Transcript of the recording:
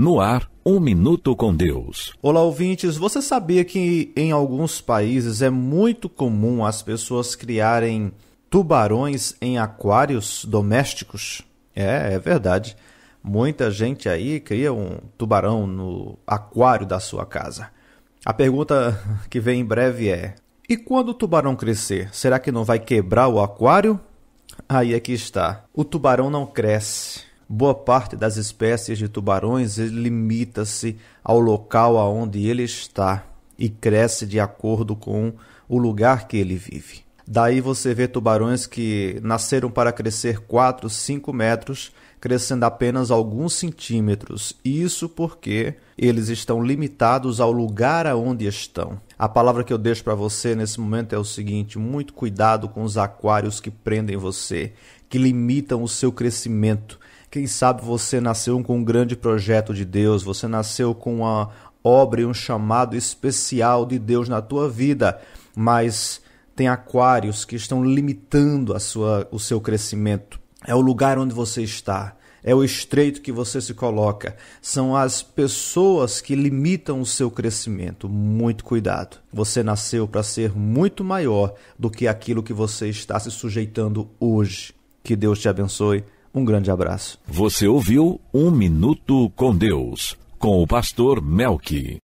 No ar, um minuto com Deus. Olá, ouvintes. Você sabia que em alguns países é muito comum as pessoas criarem tubarões em aquários domésticos? É, é verdade. Muita gente aí cria um tubarão no aquário da sua casa. A pergunta que vem em breve é: e quando o tubarão crescer, será que não vai quebrar o aquário? Aí é que está. O tubarão não cresce Boa parte das espécies de tubarões limita-se ao local aonde ele está e cresce de acordo com o lugar que ele vive. Daí você vê tubarões que nasceram para crescer 4, 5 metros, crescendo apenas alguns centímetros. Isso porque eles estão limitados ao lugar aonde estão. A palavra que eu deixo para você nesse momento é o seguinte: muito cuidado com os aquários que prendem você, que limitam o seu crescimento quem sabe você nasceu com um grande projeto de Deus, você nasceu com uma obra e um chamado especial de Deus na tua vida, mas tem aquários que estão limitando a sua, o seu crescimento. É o lugar onde você está, é o estreito que você se coloca, são as pessoas que limitam o seu crescimento. Muito cuidado. Você nasceu para ser muito maior do que aquilo que você está se sujeitando hoje. Que Deus te abençoe um grande abraço. Você ouviu Um Minuto com Deus, com o pastor Melqui.